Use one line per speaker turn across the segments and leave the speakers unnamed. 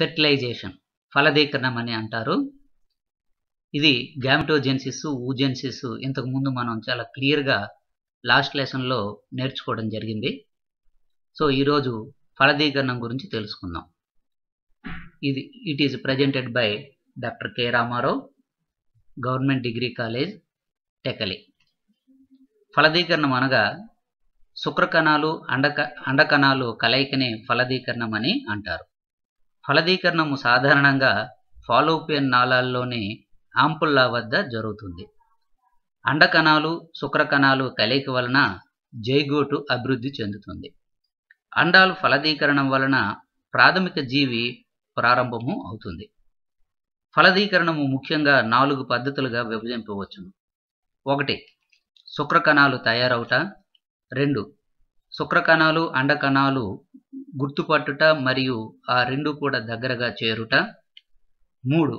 fertilisation ఫలదీకరణం అని అంటారు ఇది గ్యామిటోజెన్సిస్ ఊజెన్సిస్ ఇంతకుముందు మనం చాలా క్లియర్గా లాస్ట్ లెసన్లో నేర్చుకోవడం జరిగింది సో ఈరోజు ఫలదీకరణం గురించి తెలుసుకుందాం ఇది it is presented by doctor K Ramarao government degree college Tekkali ఫలదీకరణం అనగా శుక్రకణాలు అండక అండకణాలు కలయికనే ఫలదీకరణం అని అంటారు ఫలదీకరణము సాధారణంగా ఫాలోపియన్ నాళాల్లోని ఆంపుల్లా వద్ద జరుగుతుంది అండకణాలు శుక్రకణాలు కలయిక వలన జైగోటు అభివృద్ధి చెందుతుంది అండాలు ఫలదీకరణం వలన ప్రాథమిక జీవి ప్రారంభము అవుతుంది ఫలదీకరణము ముఖ్యంగా నాలుగు పద్ధతులుగా విభజింపవచ్చును ఒకటి శుక్రకణాలు తయారవుట రెండు శుక్రకణాలు అండకణాలు గుర్తుపట్టుట మరియు ఆ రెండు కూడా దగ్గరగా చేరుట మూడు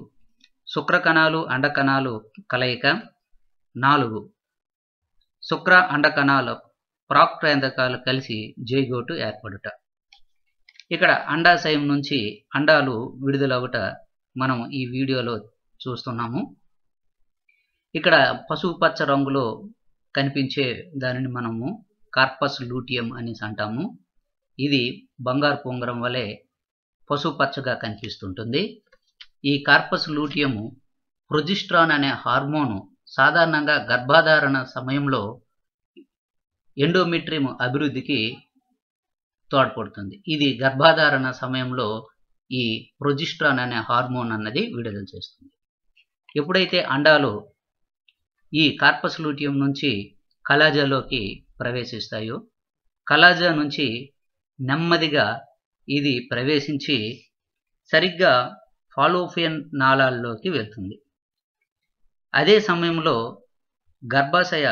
శుక్రకణాలు అండకణాలు కలయిక నాలుగు శుక్ర అండకణాల ప్రాక్రేందకాలు కలిసి జైగోటు ఏర్పడుట ఇక్కడ అండాశయం నుంచి అండాలు విడుదలవుట మనం ఈ వీడియోలో చూస్తున్నాము ఇక్కడ పసుపు పచ్చ రంగులో కనిపించే దానిని మనము కార్పస్ లూటియం అనేసి అంటాము ఇది బంగారు పొంగరం వలె పశుపచ్చగా కనిపిస్తుంటుంది ఈ కార్పస్ లూటియము ప్రొజిస్ట్రాన్ అనే హార్మోను సాధారణంగా గర్భాధారణ సమయంలో ఎండోమెట్రియం అభివృద్ధికి తోడ్పడుతుంది ఇది గర్భాధారణ సమయంలో ఈ ప్రొజిస్ట్రాన్ అనే హార్మోన్ అన్నది విడుదల చేస్తుంది ఎప్పుడైతే అండాలు ఈ కార్పస్ లూటియం నుంచి కలాజాలోకి ప్రవేశిస్తాయో కలాజా నుంచి నెమ్మదిగా ఇది ప్రవేశించి సరిగ్గా ఫాలోఫియన్ నాళాల్లోకి వెళ్తుంది అదే సమయంలో గర్భాశయ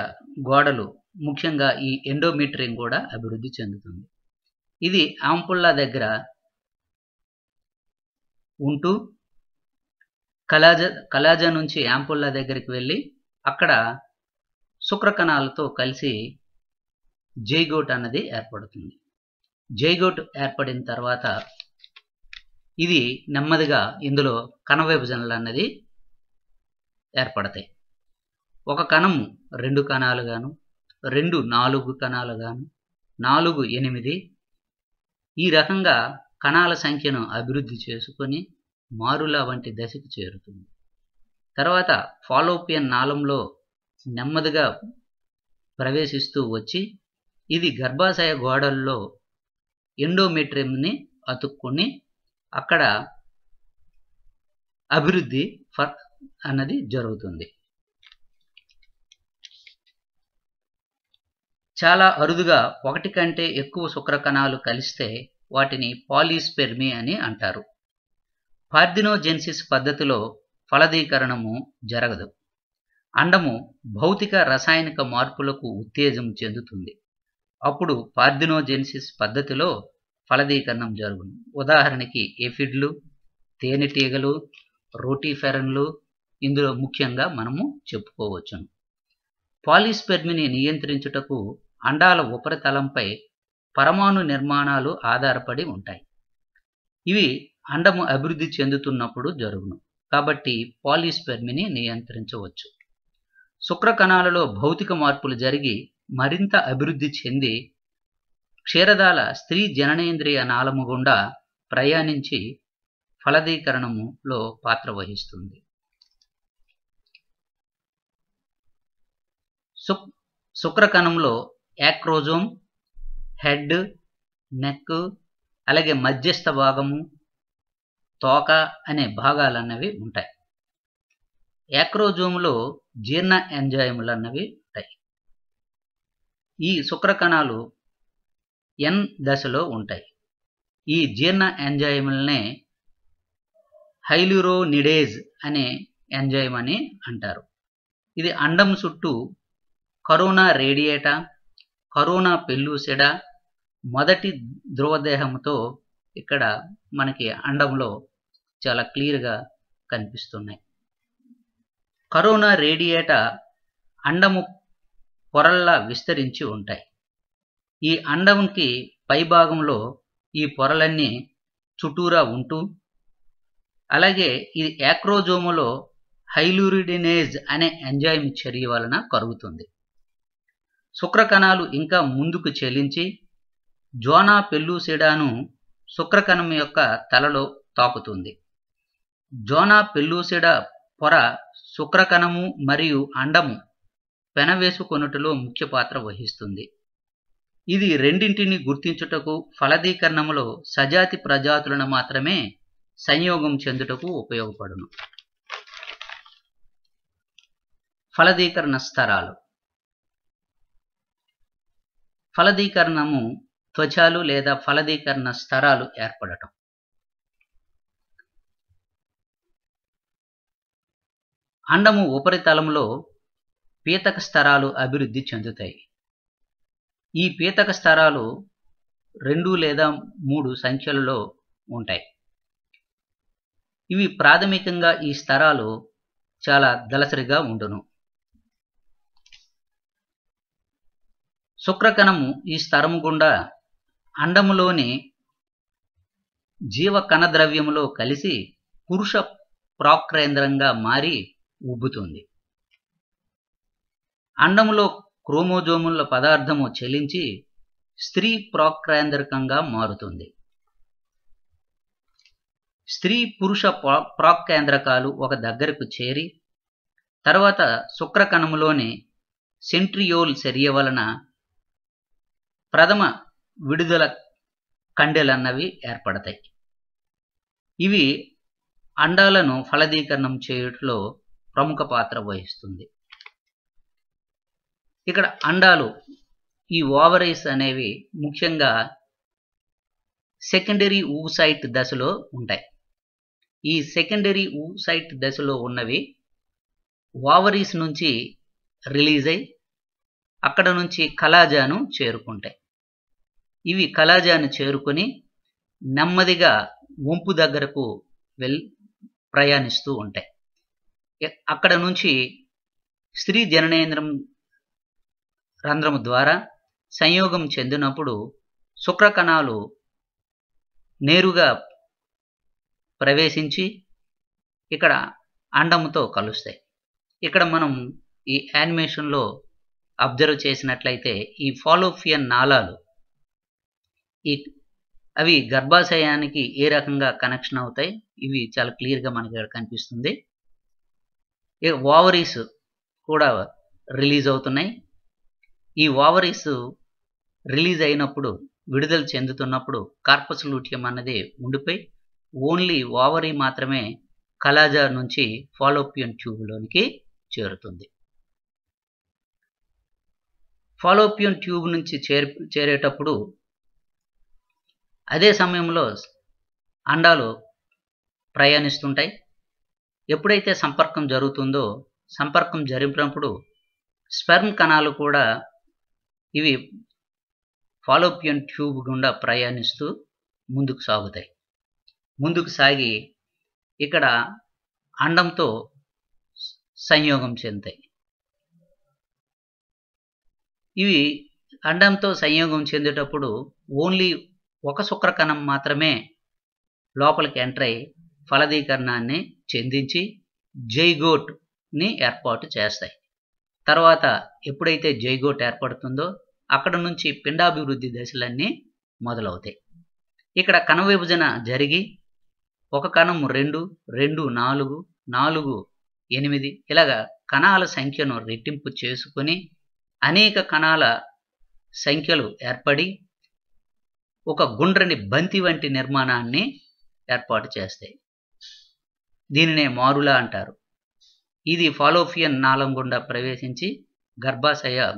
గోడలు ముఖ్యంగా ఈ ఎండోమీట్రియం కూడా అభివృద్ధి చెందుతుంది ఇది ఆంపుల్లా దగ్గర ఉంటూ కలాజ కలాజా నుంచి యాంపుల్లా దగ్గరికి వెళ్ళి అక్కడ శుక్రకణాలతో కలిసి జైగోట్ అన్నది ఏర్పడుతుంది జైగోట్ ఏర్పడిన తర్వాత ఇది నెమ్మదిగా ఇందులో కణ విభజనలు అన్నది ఏర్పడతాయి ఒక కణము రెండు కణాలుగాను రెండు నాలుగు కణాలుగాను నాలుగు ఎనిమిది ఈ రకంగా కణాల సంఖ్యను అభివృద్ధి చేసుకొని మారుల వంటి దశకు చేరుతుంది తర్వాత ఫాలోపియన్ నాళంలో నెమ్మదిగా ప్రవేశిస్తూ వచ్చి ఇది గర్భాశయ గోడల్లో ఎండోమెట్రియంని అతుక్కుని అక్కడ అభివృద్ధి ఫర్ అన్నది జరుగుతుంది చాలా అరుదుగా ఒకటి కంటే ఎక్కువ శుక్రకణాలు కలిస్తే వాటిని పాలీస్పెర్మి అని అంటారు పార్థినోజెన్సిస్ పద్ధతిలో ఫలదీకరణము జరగదు అండము భౌతిక రసాయనిక మార్పులకు ఉత్తేజం చెందుతుంది అప్పుడు పార్థినోజెన్సిస్ పద్ధతిలో ఫలదీకరణం జరుగును ఉదాహరణకి ఎఫిడ్లు తేనెటీగలు రోటీఫెరన్లు ఇందులో ముఖ్యంగా మనము చెప్పుకోవచ్చును పాలిస్పెర్మిని నియంత్రించుటకు అండాల ఉపరితలంపై పరమాణు నిర్మాణాలు ఆధారపడి ఉంటాయి ఇవి అండము అభివృద్ధి చెందుతున్నప్పుడు జరుగును కాబట్టి పాలిస్పెర్మిని నియంత్రించవచ్చు శుక్రకణాలలో భౌతిక మార్పులు జరిగి మరింత అభివృద్ధి చెంది క్షీరదాల స్త్రీ జననేంద్రియ నాళము గుండా ప్రయాణించి ఫలదీకరణములో పాత్ర వహిస్తుంది శుక్రకణంలో యాక్రోజోమ్ హెడ్ నెక్ అలాగే మధ్యస్థ భాగము తోక అనే భాగాలన్నవి ఉంటాయి యాక్రోజోమ్లో జీర్ణ ఎంజాయములు అన్నవి ఈ శుక్రకణాలు ఎన్ దశలో ఉంటాయి ఈ జీర్ణ ఎంజైములనే హైల్యూరోనిడేజ్ అనే ఎంజైమ్ అని అంటారు ఇది అండం చుట్టూ కరోనా రేడియేటా కరోనా పెల్లుసెడా మొదటి ధ్రువదేహంతో ఇక్కడ మనకి అండంలో చాలా క్లియర్గా కనిపిస్తున్నాయి కరోనా రేడియేటా అండము పొరల్లా విస్తరించి ఉంటాయి ఈ అండంకి పైభాగంలో ఈ పొరలన్నీ చుట్టూరా ఉంటూ అలాగే ఇది యాక్రోజోములో హైలూరిడినేజ్ అనే ఎంజాయిమ్ చర్య వలన కరుగుతుంది శుక్రకణాలు ఇంకా ముందుకు చెలించి జోనా పెల్లూసిడాను శుక్రకణం యొక్క తలలో తాకుతుంది జోనా పెల్లూసిడా పొర శుక్రకణము మరియు అండము పెనవేసుకొనుటలో ముఖ్య పాత్ర వహిస్తుంది ఇది రెండింటిని గుర్తించుటకు ఫలదీకరణములో సజాతి ప్రజాతులను మాత్రమే సంయోగం చెందుటకు ఉపయోగపడును ఫలదీకరణ స్థరాలు ఫలదీకరణము త్వచాలు లేదా ఫలదీకరణ స్థరాలు ఏర్పడటం అండము ఉపరితలంలో పీతక స్తరాలు అభివృద్ధి చెందుతాయి ఈ పీతక స్తరాలు రెండు లేదా మూడు సంఖ్యలలో ఉంటాయి ఇవి ప్రాథమికంగా ఈ స్తరాలు చాలా దళసరిగా ఉండును శుక్రకణము ఈ స్తరము గుండా అండములోని జీవ కణద్రవ్యములో కలిసి పురుష ప్రాక్రేంద్రంగా మారి ఉబ్బుతుంది అండములో క్రోమోజోముల పదార్థము చెలించి స్త్రీ ప్రాక్రాందరికంగా మారుతుంది స్త్రీ పురుష ప్రాక్కేంద్రకాలు ఒక దగ్గరకు చేరి తర్వాత శుక్రకణములోని సెంట్రియోల్ చర్య వలన ప్రథమ విడుదల కండెలన్నవి ఏర్పడతాయి ఇవి అండాలను ఫలదీకరణం చేయుటలో ప్రముఖ పాత్ర వహిస్తుంది ఇక్కడ అండాలు ఈ ఓవరీస్ అనేవి ముఖ్యంగా సెకండరీ ఊసైట్ దశలో ఉంటాయి ఈ సెకండరీ ఊసైట్ దశలో ఉన్నవి ఓవరీస్ నుంచి రిలీజ్ అయి అక్కడ నుంచి కలాజాను చేరుకుంటాయి ఇవి కలాజాను చేరుకొని నెమ్మదిగా వంపు దగ్గరకు వెల్ ప్రయాణిస్తూ ఉంటాయి అక్కడ నుంచి స్త్రీ జననేంద్రం రంధ్రము ద్వారా సంయోగం చెందినప్పుడు శుక్రకణాలు నేరుగా ప్రవేశించి ఇక్కడ అండముతో కలుస్తాయి ఇక్కడ మనం ఈ యానిమేషన్లో అబ్జర్వ్ చేసినట్లయితే ఈ ఫాలోఫియన్ నాళాలు ఈ అవి గర్భాశయానికి ఏ రకంగా కనెక్షన్ అవుతాయి ఇవి చాలా క్లియర్గా మనకి ఇక్కడ కనిపిస్తుంది ఓవరీస్ కూడా రిలీజ్ అవుతున్నాయి ఈ ఓవరీస్ రిలీజ్ అయినప్పుడు విడుదల చెందుతున్నప్పుడు కార్పస్ లూటియం అన్నది ఉండిపోయి ఓన్లీ ఓవరీ మాత్రమే కలాజా నుంచి ఫాలోపియన్ ట్యూబ్లోనికి చేరుతుంది ఫాలోపియన్ ట్యూబ్ నుంచి చేరి చేరేటప్పుడు అదే సమయంలో అండాలు ప్రయాణిస్తుంటాయి ఎప్పుడైతే సంపర్కం జరుగుతుందో సంపర్కం జరిపినప్పుడు స్పెర్మ్ కణాలు కూడా ఇవి ఫాలోపియన్ ట్యూబ్ గుండా ప్రయాణిస్తూ ముందుకు సాగుతాయి ముందుకు సాగి ఇక్కడ అండంతో సంయోగం చెందుతాయి ఇవి అండంతో సంయోగం చెందేటప్పుడు ఓన్లీ ఒక శుక్రకణం మాత్రమే లోపలికి ఎంటర్ అయి ఫలదీకరణాన్ని చెందించి జైగోట్ని ఏర్పాటు చేస్తాయి తర్వాత ఎప్పుడైతే జైగోట్ ఏర్పడుతుందో అక్కడ నుంచి పిండాభివృద్ధి దశలన్నీ మొదలవుతాయి ఇక్కడ కణ విభజన జరిగి ఒక కణము రెండు రెండు నాలుగు నాలుగు ఎనిమిది ఇలాగా కణాల సంఖ్యను రెట్టింపు చేసుకొని అనేక కణాల సంఖ్యలు ఏర్పడి ఒక గుండ్రని బంతి వంటి నిర్మాణాన్ని ఏర్పాటు చేస్తాయి దీనినే మారులా అంటారు ఇది ఫాలోఫియన్ నాళం గుండా ప్రవేశించి గర్భాశయ